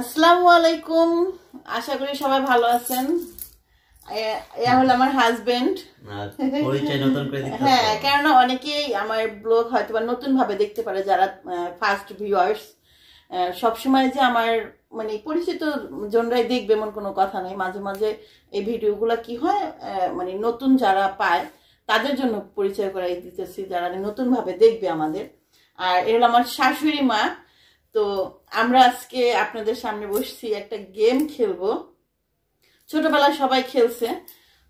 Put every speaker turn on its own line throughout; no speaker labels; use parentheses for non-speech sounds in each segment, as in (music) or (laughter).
আসসালামু আলাইকুম আশা করি সবাই ভালো আছেন এরা হলো আমার হাজবেন্ড
নতুন হ্যাঁ
কেননা অনেকেই আমার ব্লগ হয়তো বা নতুন ভাবে দেখতে পারে যারা ফার্স্ট ভিউয়ার্স সবসময় যে আমার মানে পরিচিত জনরাই দেখবে এমন কোনো কথা নেই মাঝে মাঝে এই ভিডিওগুলো কি হয় মানে নতুন যারা পায় তাদের জন্য পরিচয় করাই দিতেছি যারা নতুন ভাবে দেখবে আমাদের আর এ হলো আমার শাশুড়ি মা তো আমরা আজকে আপনাদের সামনে বসছি একটা গেম খেলবো ছোটবেলায় সবাই খেলছে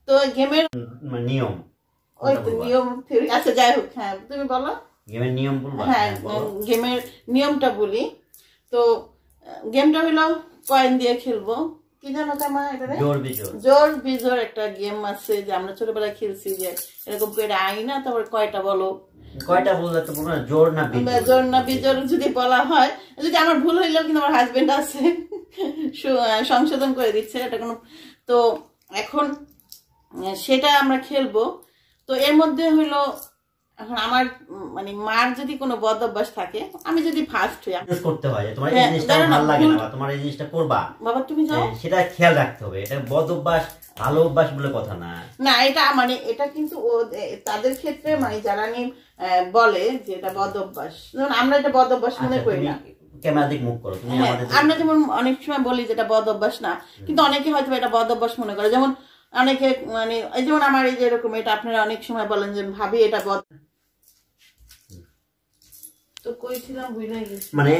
তো গেমের
মানে নিয়ম ওই তো নিয়ম আচ্ছা যাই হোক
হ্যাঁ তুমি বলো
গেমের নিয়ম হ্যাঁ, হ্যাঁ
গেমের নিয়মটা বলি তো গেমটা হলো কয়েন দিয়ে খেলবো কি জানো তোমার জোর বিজোর একটা গেম আছে যে আমরা ছোটবেলায় খেলছি যে এরকম করে আই না তারপর কয়টা বলো কয়টা
ভুল তো পুরো জোর না
জোর না বিজোর যদি বলা হয় যদি আমার ভুল হইলো কিন্তু আমার হাজবেন্ড আছে সংশোধন করে দিচ্ছে এটা কোনো তো এখন সেটা আমরা খেলবো তো এর মধ্যে হইলো এখন আমার মানে মার যদি কোনো বদ অভ্যাস থাকে আমি যদি ফার্স্ট হই
করতে হয় তোমার এই হ্যাঁ, জিনিসটা ভালো লাগে না তোমার এই জিনিসটা করবা বাবা তুমি যাও হ্যাঁ, সেটা খেয়াল রাখতে হবে এটা বদ অভ্যাস ভালো অভ্যাস বলে কথা না
না এটা মানে এটা কিন্তু তাদের ক্ষেত্রে মানে যারা নি বলে যে এটা বদ অভ্যাস যেমন আমরা এটা বদ অভ্যাস
মনে আচ্ছা, করি না হ্যাঁ,
আমরা যেমন অনেক সময় বলি যেটা বদ অভ্যাস না কিন্তু অনেকে হয়তো এটা বদ অভ্যাস মনে করে যেমন অনেকে মানে এই যেমন আমার এই যেরকম এটা আপনারা অনেক সময় বলেন যে ভাবি এটা বদ
তো মানে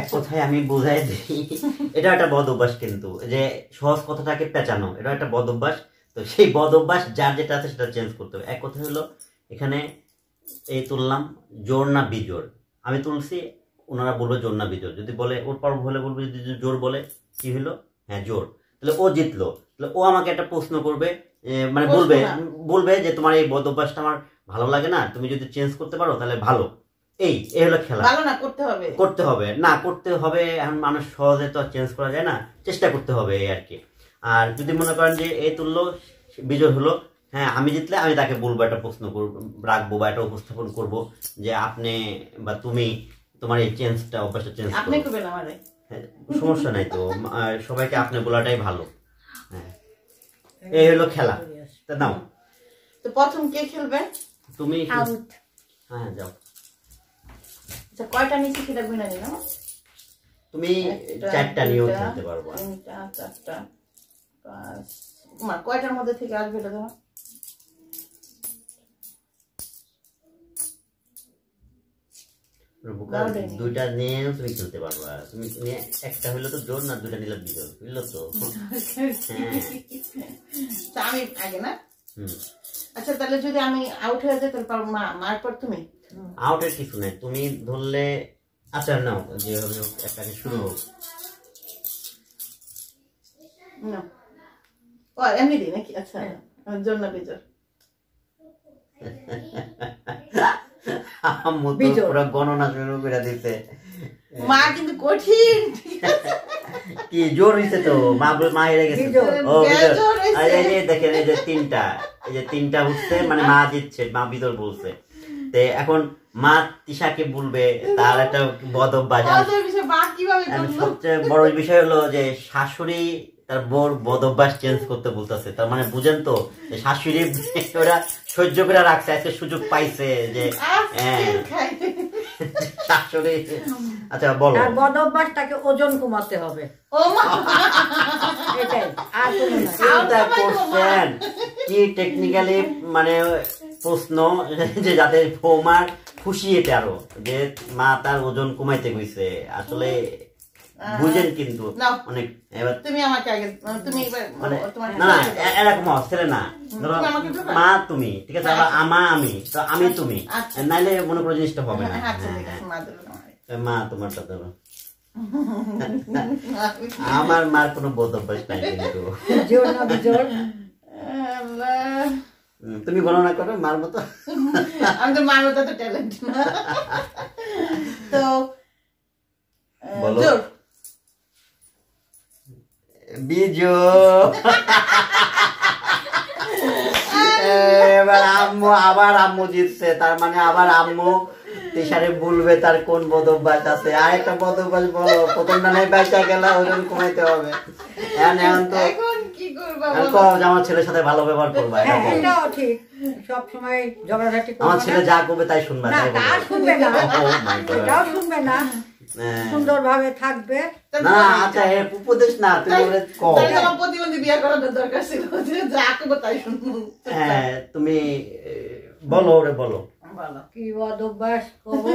এক কথায় আমি বোঝাই দিই এটা একটা বদ অভ্যাস কিন্তু যে সহজ কথাটাকে পেঁচানো এটা একটা বদ অভ্যাস তো সেই বদ অভ্যাস যার যেটা আছে সেটা চেঞ্জ করতে হবে এক কথা হলো এখানে এই তুললাম জোর না বিজোর আমি তুলছি ওনারা বলবে জোর না বিজোর যদি বলে ওর পর বলে বলবে যদি জোর বলে কি হলো হ্যাঁ জোর তাহলে ও জিতলো ও আমাকে একটা প্রশ্ন করবে মানে বলবে বলবে যে তোমার এই বদ অভ্যাসটা আমার ভালো লাগে না তুমি যদি চেঞ্জ করতে পারো তাহলে ভালো এই এই হলো খেলা ভালো না করতে হবে করতে হবে না করতে হবে এখন মানুষ সহজে তো চেঞ্জ করা যায় না চেষ্টা করতে হবে এই আর কি আর যদি মনে করেন যে এই তুললো বিজয় হলো হ্যাঁ আমি জিতলে আমি তাকে বলবো একটা প্রশ্ন করবো রাখবো বা একটা উপস্থাপন করব যে আপনি বা তুমি তোমার এই চেঞ্জটা অভ্যাসটা চেঞ্জ আপনি করবেন আমারে হ্যাঁ, সমস্যা নাই তো সবাইকে আপনি বলাটাই ভালো এই হলো খেলা তা নাও
তো প্রথম কে খেলবে
তুমি আউট হ্যাঁ যাও
আচ্ছা কয়টা নিচে সেটা গুণা দিন তুমি চারটা নিয়েও খেলতে পারবো তিনটা চারটা পাঁচ কয়টার মধ্যে থেকে আসবে এটা তোমার
দুইটা নিয়ে তুমি খেলতে পারবা তুমি নিয়ে একটা হইলো তো জোর না দুইটা নিলে বিজোর বুঝলো তো (laughs) হ্যাঁ। আমি আগে
আচ্ছা তাহলে যদি আমি আউট হয়ে যেতে পারবো মা মার পর তুমি
আউটের কিছু নাই তুমি ধরলে আচার নাও যেভাবে একটা শুরু হোক
না ও এমনি দিই নাকি আচ্ছা হ্যাঁ। জোর না বিজোর
(laughs) গণনা শুরু করে দিতে মা
কিন্তু কঠিন
কি জোর তো মা মা হেরে গেছে ও এই যে দেখেন এই যে তিনটা এই যে তিনটা উঠছে মানে মা জিতছে মা বিজোর বলছে এখন মা তিশাকে বলবে তার একটা বদ অভ্যাস সবচেয়ে বড় বিষয় হলো যে শাশুড়ি তার বোর বদ অভ্যাস চেঞ্জ করতে বলতেছে তার মানে বুঝেন তো শাশুড়ি ওরা সহ্য করে রাখছে আজকে সুযোগ পাইছে যে হ্যাঁ। শাশুড়ি আচ্ছা বলো বদ
অভ্যাসটাকে ওজন কমাতে হবে
কি টেকনিক্যালি মানে প্রশ্ন যে যাতে বৌমার খুশি এটা আরো যে মা তার ওজন কমাইতে গেছে আসলে কিন্তু অনেক এবার
তুমি আমাকে আগে মানে তুমি মানে, না না
এরকম ছেলে না মা তুমি ঠিক আছে আবার আচ্ছা। আমা আমি তো আমি আচ্ছা, তুমি আচ্ছা। নাইলে মনে করো জিনিসটা হবে না হ্যাঁ, হ্যাঁ। মা
(laughs) আমার
মার কোনো বোধ অভ্যাস নাই কিন্তু তুমি গণনা করো মার মতো
আমি তো মার মতো তো ট্যালেন্ট না (laughs) তো
বলো বিজু এবার আম্মু আবার আম্মু জিতছে তার মানে আবার আম্মু তিসারে বলবে তার কোন বদ আছে আর একটা বদ বলো প্রথম নানায় বাইচা গেল ওজন কমাইতে হবে হ্যাঁ,
এখন এখন তো আমার
ছেলের সাথে ভালো ব্যবহার করবা হ্যাঁ, এটাও
ঠিক সব সময় আমার ছেলে যা করবে তাই না শুনবে না
oh শুনবে না হ্যাঁ। সুন্দরভাবে থাকবে না আচ্ছা উপদেশ না তুমি
প্রতিবন্ধী বিয়ে করার দরকার ছিল যে যাকে হ্যাঁ
তুমি বলো ওরে বলো ওজন
কমাইতে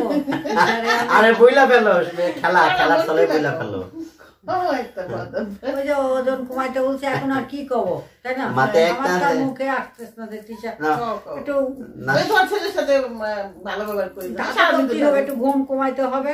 বলছে এখন আর কি কব তাই না মুখে না একটু ছেলের সাথে ভালো একটু ঘুম কমাইতে হবে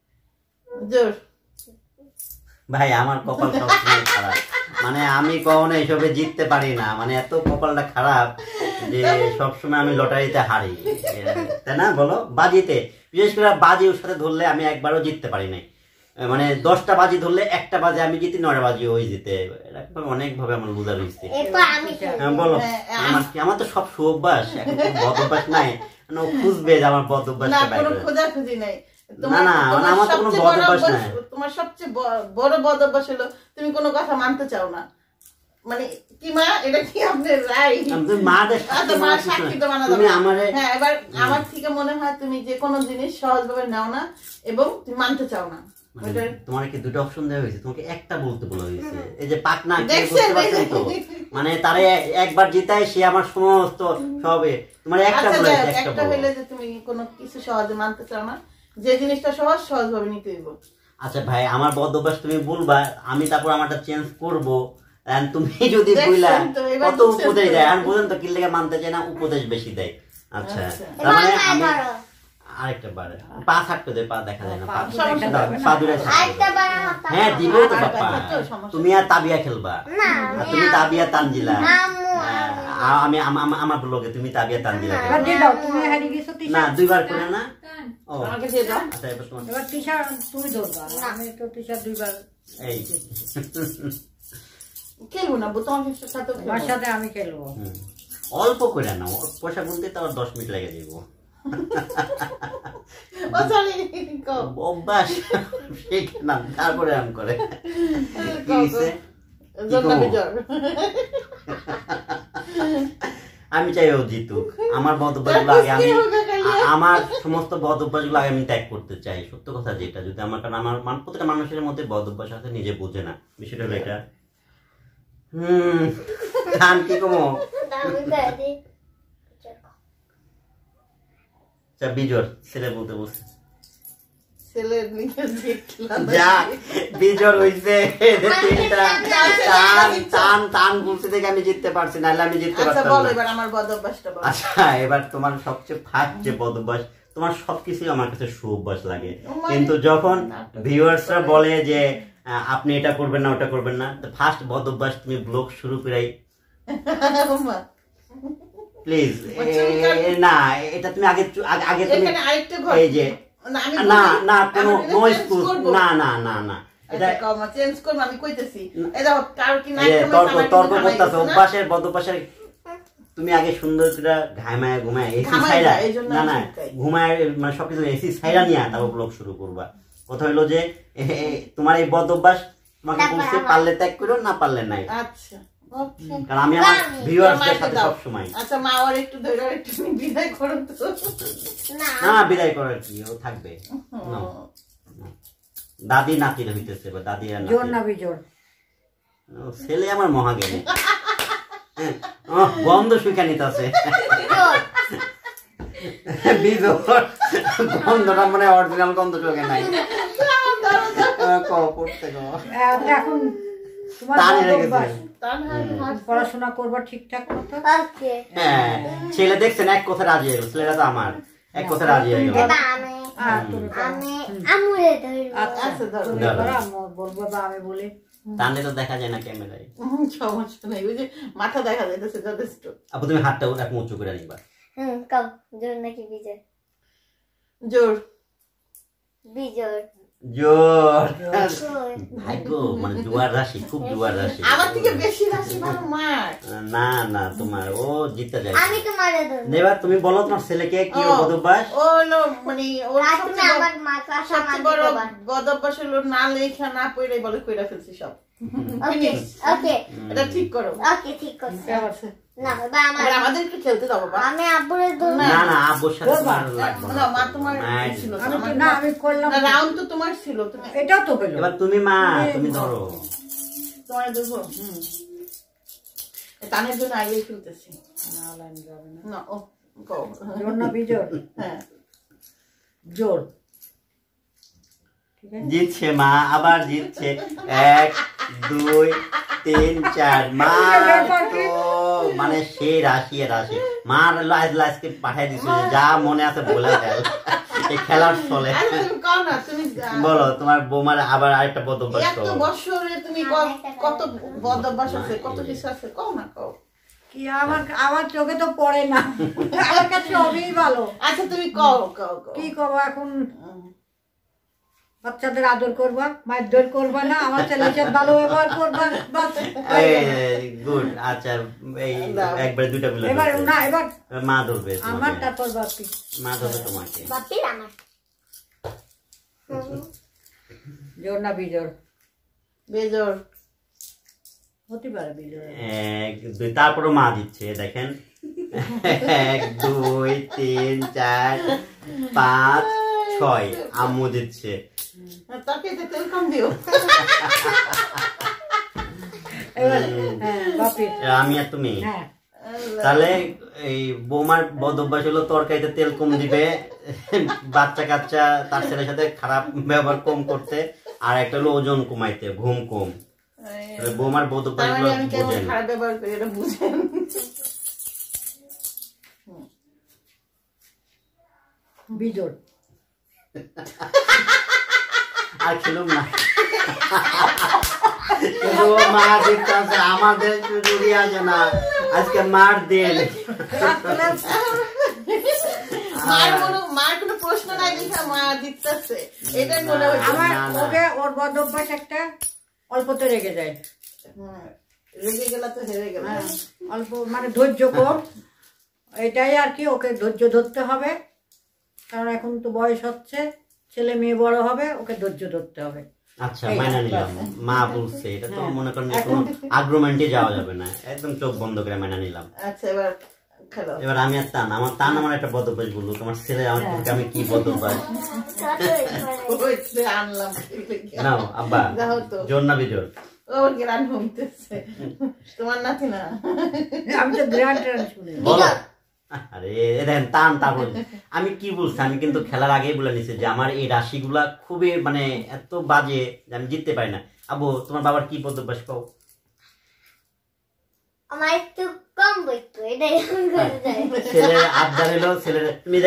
জোর
ভাই আমার কপাল সব সময় খারাপ মানে আমি কখনো এসবে জিততে পারি না মানে এত কপালটা খারাপ যে সবসময় আমি লটারিতে হারি তাই না বলো বাজিতে বিশেষ করে বাজি ওর সাথে ধরলে আমি একবারও জিততে পারি নাই মানে দশটা বাজি ধরলে একটা বাজে আমি জিতি নয় বাজি ওই জিতে এরকম অনেক ভাবে আমার বুঝা রয়েছে হ্যাঁ, বলো হ্যাঁ, আমার কি আমার তো সব সুভ্যাস এখন বদ অভ্যাস নাই মানে খুঁজবে যে আমার বদ অভ্যাস
খুঁজি নাই তোমার সবচেয়ে বড় বদ অভ্যাস হলো তুমি কোনো কথা মানতে চাও না মানে কি মা এটা কি আপনার আচ্ছা, হ্যাঁ, এবার আমার থেকে মনে হয় তুমি যে কোনো জিনিস সহজভাবে নাও না এবং মানতে চাও না
মানে তোমার কি দুটো অপশন দেওয়া হয়েছে তোমাকে একটা বলতে বলা হয়েছে এই যে পাটনা মানে তারা একবার জিতায় সে আমার সমস্ত সবে তোমার একটা আচ্ছা, একটা হলে
যে তুমি কোনো কিছু সহজে মানতে চাও না যে জিনিসটা সহজ সহজভাবে নিতে দিব
আচ্ছা ভাই আমার বদ অভ্যাস তুমি বলবা আমি তারপর আমারটা চেঞ্জ করব আর তুমি যদি বুঝলা কত উপদেশ দেয় আর বুঝেন তো কিল্লেকে মানতে চায় না উপদেশ বেশি দেয় আচ্ছা, আচ্ছা। তার মানে আমি আরেকটা বারে পা থাকতে দে পা দেখা যায় না পা পা দূরে
হ্যাঁ দিব তো বাপ্পা তুমি
আর তাবিয়া খেলবা তুমি তাবিয়া তানজিলা আমি আমার ব্লগে তুমি তাবিয়া তুমি
গেছো না দুইবার করে না
ও আমাকে দিয়ে দাও আচ্ছা এবার তোমার এবার
তুমি ধরবা আমি তো দুইবার এই খেলবো না সাথে সাথে আমি খেলবো
অল্প করে নাও পয়সা গুনতে তো আর দশ মিনিট লেগে যাব অভ্যাস তারপরে আম করে
(laughs)
আমি চাই ও জিতুক আমার বদ আগে আমি (laughs) আমার সমস্ত বদ অভ্যাস গুলো আমি ত্যাগ করতে চাই সত্য কথা যেটা যদি আমার কারণ আমার প্রত্যেকটা মানুষের মধ্যে বদ অভ্যাস আছে নিজে বোঝে না বিষয়টা এটা
ধান কি কমো
আচ্ছা, বিজোর ছেলে বলতে বসে ছেলের বিজয় হইছে আচ্ছা, আচ্ছা, আচ্ছা, টান টান বলছে দেখে আমি জিততে পারছি না আমি জিততে আচ্ছা এবার আমার আচ্ছা এবার তোমার সবচেয়ে যে তোমার আমার কাছে সুঅভ্যাস লাগে কিন্তু যখন ভিউয়ার্সরা বলে যে আপনি এটা করবেন না ওটা করবেন না ফার্স্ট বদ অভ্যাস তুমি ব্লগ শুরু করাই (laughs) প্লিজ না এটা তুমি আগে আগে তুমি
এই যে না
না কোনো না না না না
আচ্ছা,
তুমি আগে সুন্দর করে ঘামায় ঘুমায় এসি ছাইরা না না ঘুমায় মানে সবকিছু এসি ছাইরা নিয়ে তারপর ব্লগ শুরু করবা কথা হইলো যে তোমার এই বদ অভ্যাস তোমাকে পারলে ত্যাগ করো না পারলে নাই
আচ্ছা কারণ আমি আমার ভিউয়ার্সদের সাথে সব সময় আচ্ছা মা একটু ধরে একটু বিদায় তো
না বিদায় করার কি ও থাকবে দাদি বা দাদি আর জোর না বিজোর ছেলে আমার মহা গেলে হ্যাঁ, গন্ধ শুকা নিতেছে বিজোর গন্ধটা মানে অরিজিনাল গন্ধ শুকে নাই ক পড়তে
এখন পড়াশোনা করবো ঠিকঠাক মতো হ্যাঁ,
ছেলে দেখছেন এক কথা রাজি হয়ে ছেলেটা তো আমার এক কথা রাজি হয়ে গেল
আচ্ছা, আচ্ছা,
দেখা যায় না ক্যামেরায়
সমস্যা নাই ওই যে মাথা দেখা যাইতেছে যথেষ্ট উঁচু করে নিবা হুম কাম জোর নাকি বিজয় জোর বিজয়
জোর মানে জোয়ার রাশি খুব জোয়ার রাশি আমার থেকে
বেশি রাশি মানে মার
না না তোমার ও জিতে যায় আমি
তো দেব
তুমি বলো তোমার ছেলেকে কি গদব্বাস
ও লো মানে ও রাতে আমার মা বড় হলো না লেখা না পড়ে বলে কইরা ফেলছি সব
ওকে ওকে এটা
ঠিক করো ওকে ঠিক করো ছিল
এটাও তো তুমি মা তুমি ধরো তোমার
খেলতেছি না ও হ্যাঁ।
জোর জিতছে মা আবার জিতছে এক দুই তিন চার মা মানে সে রাশি রাশি মার লাইজ লাইজকে পাঠাই দিছিল যা মনে আছে বলে গেল এই খেলার চলে
বলো তোমার বৌমার আবার আরেকটা বদ অভ্যাস বছরে তুমি হ্যাঁ, কত বদ অভ্যাস আছে কত কিছু আছে কও না কও কি আমার আমার চোখে তো পড়ে না আমার কাছে সবই ভালো আচ্ছা তুমি কও কও কি করবো এখন বাচ্চাদের আদর করবা মারধর করবা না আমার ছেলের সাথে ভালো ব্যবহার করবা বাস
গুড আচ্ছা এই একবার দুটো মিলে এবার না এবার মা ধরবে আমার
তারপর বাপি
মা ধরবে তোমাকে
বাপি আমার জোর না বিজোর বেজোর হতে পারে বিজোর
এক দুই তারপর মা দিচ্ছে দেখেন এক দুই তিন চার পাঁচ ছয় আম্মু দিচ্ছে
তরকারিতে তেল কম দিও
হ্যাঁ, হ্যাঁ, আমি আর তুমি হ্যাঁ। তাহলে এই বোমার বদভ্যাস হলো তরকারিতে তেল কম দিবে বাচ্চা কাচ্চা তার ছেলের সাথে খারাপ ব্যবহার কম করতে আর একটা হলো ওজন কমাইতে ঘুম কম বোমার বদভ্যাস গুলো মানে বোঝেন আর খেলুম না মা আমাদের মার মার
কোনো প্রশ্ন নাই মা দিতেছে ওকে ওর একটা অল্পতে রেগে যায় হ্যাঁ, রেগে গেলে তো হেরে গেল হ্যাঁ, অল্প মানে ধৈর্য কম এটাই আর কি ওকে ধৈর্য ধরতে হবে কারণ এখন তো বয়স হচ্ছে ছেলে মেয়ে বড় হবে ওকে ধৈর্য ধরতে হবে
আচ্ছা মাইনা নিলাম মা বলছে এটা তো হ্যাঁ। মনে করেন এখন আগ্রমেন্টে যাওয়া যাবে না একদম চোখ বন্ধ করে মাইনা নিলাম আচ্ছা এবার এবার আমি আর তান আমার তান আমার একটা বদভ্যাস বললো তোমার ছেলে আমার হ্যাঁ। আমি কি বদভ্যাস
নাও আব্বা জোর না বিজোর তোমার নাতি না আমি তো গ্রান্ট শুনি
আমি কি বলছি আমি কিন্তু খেলার আগেই বলে নিছি যে আমার এই রাশিগুলা খুবই মানে এত বাজে যে আমি জিততে পারি না আবু তোমার বাবার কি পদ্মভ্যাস কও হ্যাঁ। ছেলের হলো ছেলের তুমি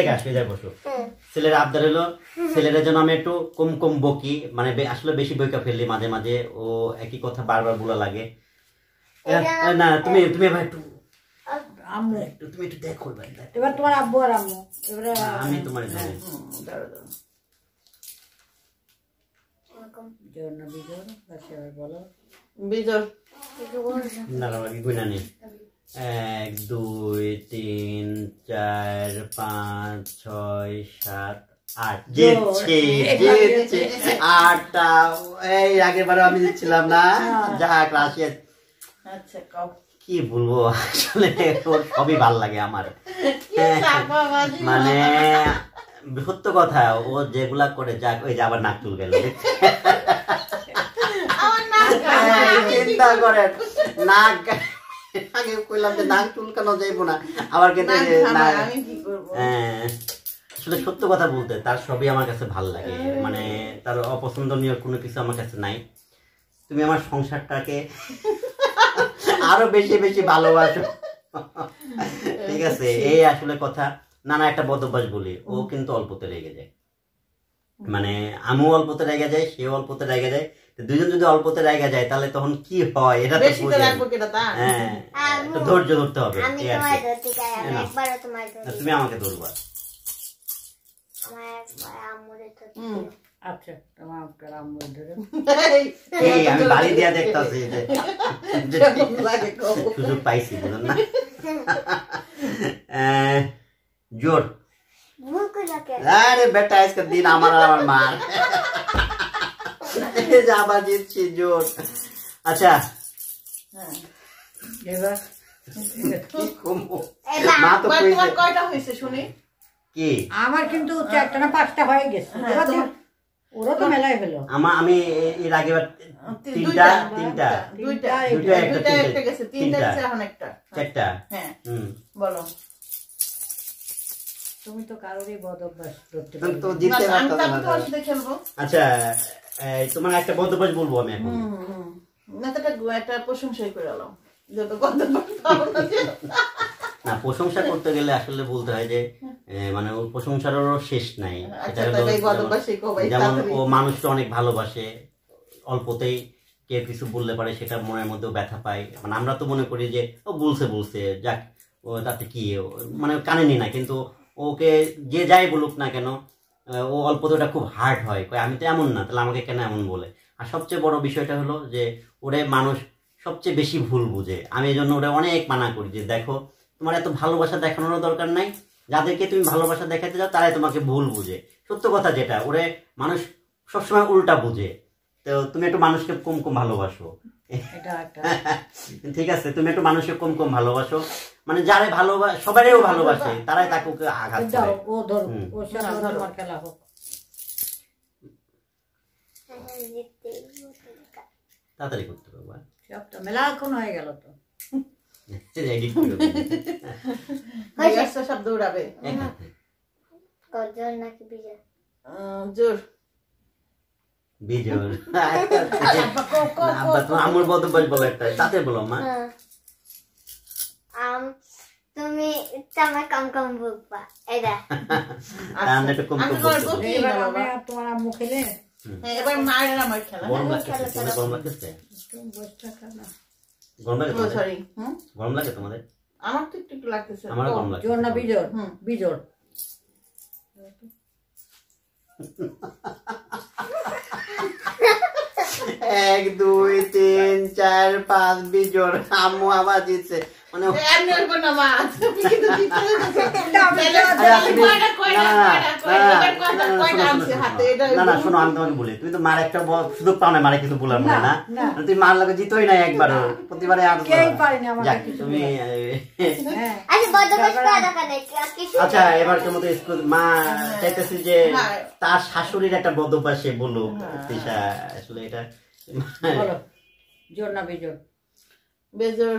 বসো হ্যাঁ। ছেলের আবদার হলো ছেলেরা আমি একটু কম কম বকি মানে আসলে বেশি বইকা ফেললি মাঝে মাঝে ও একই কথা বারবার লাগে না তুমি তুমি একটু আম্মু একটু তুমি একটু দেখো এবার এবার তোমার আব্বু আর আম্মু এবারে আমি তোমার হ্যাঁ, এক দুই তিন চার পাঁচ ছয় সাত আট আটটা এই আগের বারও আমি দিচ্ছিলাম না যাহা হ্যাঁ। ক্লাসে আচ্ছা কি বলবো আসলে ওর সবই ভাল লাগে আমার
(laughs) মানে
সত্য কথা ও যেগুলা করে যাক ওই যে আবার নাক চুল গেল হ্যাঁ, চিন্তা করেন নাক আগে কইলাম যে নাক চুলকানো যাইব না আবার কেটে হ্যাঁ, আসলে সত্য কথা বলতে তার সবই আমার কাছে ভাল লাগে হ্যাঁ। মানে তার অপছন্দনীয় কোনো কিছু আমার কাছে নাই তুমি আমার সংসারটাকে আরো বেশি বেশি ভালোবাসো (laughs) ঠিক আছে এই আসলে কথা নানা একটা বদভ্যাস বলি ও কিন্তু অল্পতে রেগে যায় মানে আমিও অল্পতে রেগে যাই সেও অল্পতে রেগে যায় দুজন যদি অল্পতে রেগে যায় তাহলে তখন কি হয় এটা তো হ্যাঁ ধৈর্য ধরতে হবে তুমি আমাকে ধরবা
আচ্ছা তোমার কালাম বলতে এই আমি বাড়ি দিয়া দেখতাছি যে
সুযোগ পাইছি বুঝুন না জোর আরে বেটা আজকে দিন আমার আমার মার আবার জিতছি জোর আচ্ছা এবার
মা তো কয়টা হয়েছে শুনি কি আমার কিন্তু চারটা না পাঁচটা হয়ে গেছে ওরা তো মেলায় হলো
আমি এর আগে তিনটা তিনটা দুইটা দুইটা একটা গেছে তিনটা গেছে এখন একটা
চারটা হ্যাঁ হুম বলো তুমি তো কারোরই বদ অভ্যাস
করতে পারো তো না আমি তো আসলে খেলবো আচ্ছা তোমার একটা বদ অভ্যাস বলবো আমি এখন
না তো একটা প্রশংসাই করে আলাম যত বদ অভ্যাস
না প্রশংসা করতে গেলে আসলে বলতে হয় যে মানে ওর প্রশংসারও শেষ নাই আচ্ছা, যেমন ও মানুষটা অনেক ভালোবাসে অল্পতেই কে কিছু বললে পারে সেটা মনের মধ্যেও ব্যথা পায় মানে আমরা তো মনে করি যে ও বলছে বলছে যাক ও তাতে কি মানে কানে নি না কিন্তু ওকে যে যাই বলুক না কেন ও অল্প তো ওটা খুব হার্ড হয় আমি তো এমন না তাহলে আমাকে কেন এমন বলে আর সবচেয়ে বড় বিষয়টা হলো যে ওরে মানুষ সবচেয়ে বেশি ভুল বুঝে আমি এই জন্য ওরা অনেক মানা করি যে দেখো তোমার এত ভালোবাসা দেখানোর দরকার নাই যাদেরকে তুমি ভালোবাসা দেখাতে যাও তারাই তোমাকে ভুল বুঝে সত্য কথা যেটা ওরে মানুষ সবসময় উল্টা বুঝে তো তুমি একটু মানুষকে কম কম ভালোবাসো (laughs) ঠিক আছে তুমি একটু মানুষকে কম কম ভালোবাসো মানে যারে ভালোবাসে সবারও ভালোবাসে তারাই তাকে আঘাত করে ও ধরো ও হ্যাঁ, খেলা হোক হ্যাঁ, হ্যাঁ, তাড়াতাড়ি করতে
সব তো মেলা এখন হয়ে গেল তো
রেডি করে হাই একটা শব্দ উড়াবে
গজল নাকি বিজয় জোর বিজোর আব্বা তো আমুর বদ বল বল একটা তাতে বলো মা হ্যাঁ। আম তুমি তুমি কম কম বুকবা এটা
আমি তো কম কম বুকবা তোমার আম্মু খেলে হ্যাঁ, এবার মায়ের আমার খেলা বড় লাগছে বড় লাগছে গরম লাগে
সরি গরম লাগে তোমাদের আমার তো একটু লাগতেছে আমার গরম লাগে জোর না বিজোর হুম বিজোর
এক দুই তিন চার পাঁচ বিজোর আম্মু আবার মানে তো মার একটা পাও না মারে না মার একবার প্রতিবারে
তুমি হ্যাঁ। আচ্ছা, আচ্ছা এবার
স্কুল মা হ্যাঁ। চাইতেছি যে হ্যাঁ। তার শাশুড়ির একটা বদ সে বলুক আসলে এটা
জোর না বেজোর বেজোর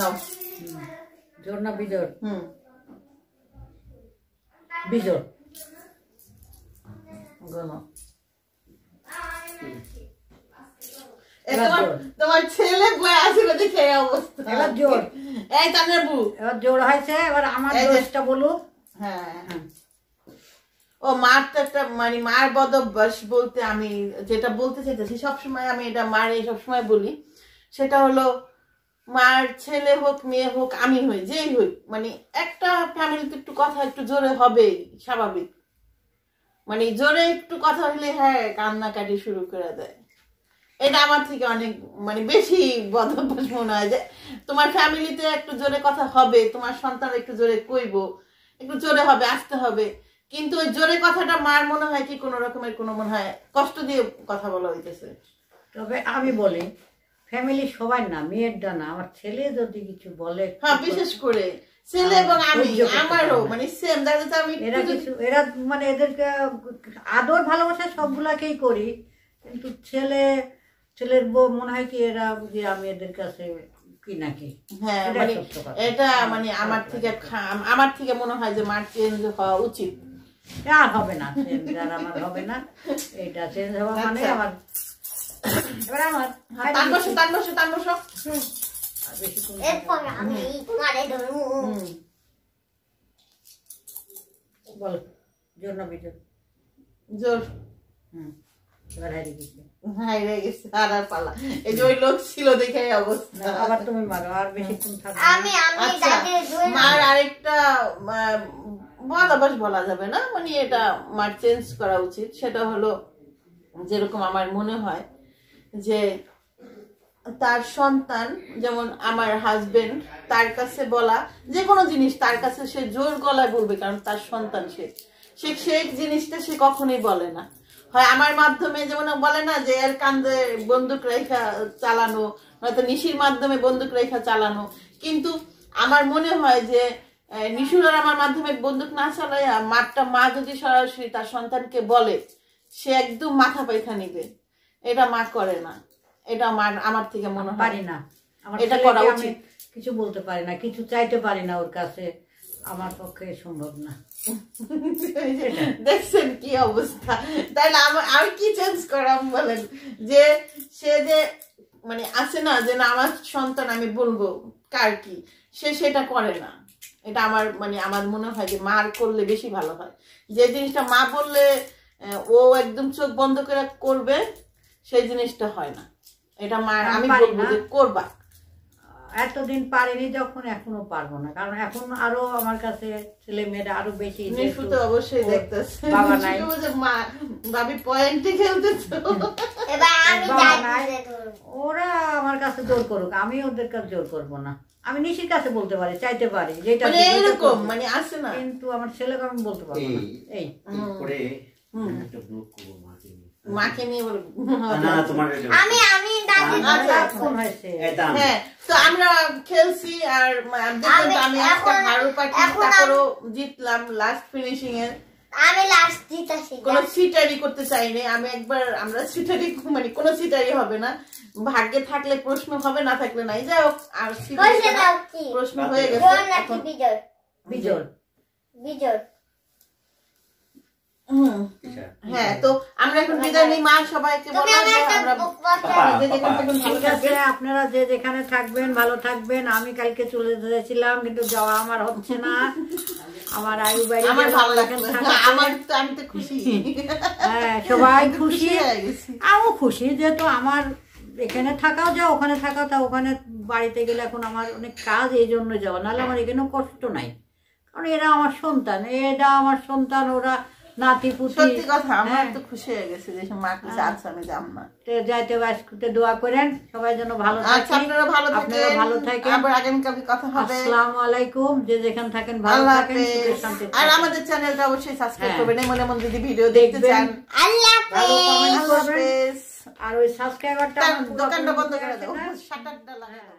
নাও জোর না হুম গণ হয়েছে এবার আমার হ্যাঁ। হ্যাঁ। ও মার তো একটা মানে বলতে আমি যেটা বলতে চাইতেছি সবসময় আমি এটা মারে সবসময় বলি সেটা হলো মার ছেলে হোক মেয়ে হোক আমি হই যেই হই মানে একটা ফ্যামিলিতে একটু কথা একটু জোরে হবে স্বাভাবিক মানে জোরে একটু কথা হলে হ্যাঁ কান্নাকাটি শুরু করে দেয় এটা আমার থেকে অনেক মানে বেশি বদ মনে হয় যে তোমার ফ্যামিলিতে একটু জোরে কথা হবে তোমার সন্তান একটু জোরে কইব একটু জোরে হবে আসতে হবে কিন্তু ওই জোরে কথাটা মার মনে হয় কি কোনো রকমের কোনো মনে হয় কষ্ট দিয়ে কথা বলা হইতেছে তবে আমি বলি ফ্যামিলি সবাই না মেয়েরটা না আমার ছেলে যদি কিছু বলে হ্যাঁ বিশেষ করে ছেলে হ্যাঁ, এবং আমি আমারও মানে সেম দাদা আমি এরা কিছু এরা মানে এদেরকে আদর ভালোবাসা সবগুলাকেই করি কিন্তু ছেলে ছেলের বউ মনে হয় কি এরা যে আমি এদের কাছে কি নাকি হ্যাঁ মানে এটা মানে আমার থেকে আমার থেকে মনে হয় যে মার চেঞ্জ হওয়া উচিত আর হবে না চেঞ্জ আর আমার হবে না এটা চেঞ্জ হওয়া মানে আচ্ছা। আমার এবার আমার বসো বসো বসো আরেকটা বলা যাবে না মানে এটা মার চেঞ্জ করা উচিত সেটা হলো যেরকম আমার মনে হয় যে তার সন্তান যেমন আমার হাজবেন্ড তার কাছে বলা যে কোনো জিনিস তার কাছে সে জোর গলায় বলবে কারণ তার সন্তান সে সে সেই জিনিসটা সে কখনোই বলে না হয় আমার মাধ্যমে যেমন বলে না যে এর কান্দে বন্দুক রেখা চালানো নয়তো নিশির মাধ্যমে বন্দুক রেখা চালানো কিন্তু আমার মনে হয় যে নিশুর আমার মাধ্যমে বন্দুক না চালাইয়া মারটা মা যদি সরাসরি তার সন্তানকে বলে সে একদম মাথা পায়খা নিবে এটা মা করে না এটা মা আমার থেকে মনে পারি না এটা করা উচিত কিছু বলতে পারি না কিছু চাইতে পারি না ওর কাছে আমার পক্ষে সম্ভব না (laughs) দেখছেন কি অবস্থা তাহলে আমি কি চেঞ্জ করাম বলেন যে সে যে মানে আছে না যে না আমার সন্তান আমি বলবো কার কি সে সেটা করে না এটা আমার মানে আমার মনে হয় যে মার করলে বেশি ভালো হয় যে জিনিসটা মা বললে ও একদম চোখ বন্ধ করে করবে সেই জিনিসটা হয় না এটা মা আমি বলবো যে করবা এতদিন পারিনি যখন এখনো পারবো না কারণ এখন আরো আমার কাছে ছেলে মেয়েরা আরো বেশি ওরা আমার কাছে জোর করুক আমি ওদের কাছে জোর করব না আমি নিশির কাছে বলতে পারি চাইতে পারি যেটা মানে এরকম মানে আসে না কিন্তু আমার ছেলেকে আমি
বলতে পারবো না এই হম
হ্যাঁ, কোন সিটারি করতে চাইনি আমি একবার আমরা সিটারি মানে কোনো সিটারি হবে না ভাগ্যে থাকলে প্রশ্ন হবে না থাকলে নাই যাই হোক আর প্রশ্ন হয়ে গেছে বিজয় বিজয় বিজয় হ্যাঁ আচ্ছা। আপনারা যে যেখানে থাকবেন ভালো থাকবেন আমি কালকে চলে যেতেছিলাম কিন্তু যাওয়া আমার হচ্ছে না আমার আয়ু বাড়ি আমার ভালো লাগেন আমার তো আমি তো খুশি হ্যাঁ সবাই খুশি আমি খুশি যেহেতু আমার এখানে থাকাও যা ওখানে থাকাও তা ওখানে বাড়িতে গেলে এখন আমার অনেক কাজ এই জন্য যাওয়া নাহলে আমার এখানেও কষ্ট নাই কারণ এরা আমার সন্তান এরা আমার সন্তান ওরা নাতি পুতি সত্যি কথা আমার হ্যাঁ। তো খুশি হয়ে গেছে যে মার কাছে আচ্ছা আমি যাব না তো যাইতে বাসকুতে দোয়া করেন সবাই যেন ভালো থাকে আচ্ছা, আপনারা ভালো থাকেন আপনারা ভালো থাকেন আবার আগামী কালকে কথা হবে আসসালামু আলাইকুম যে যেখান থাকেন ভালো থাকেন আর আমাদের চ্যানেলটা অবশ্যই সাবস্ক্রাইব হ্যাঁ। করবেন মনে মন যদি ভিডিও দেখতে চান আল্লাহ হাফেজ আর ওই সাবস্ক্রাইবারটা দোকানটা বন্ধ করে দাও শাটারটা লাগাও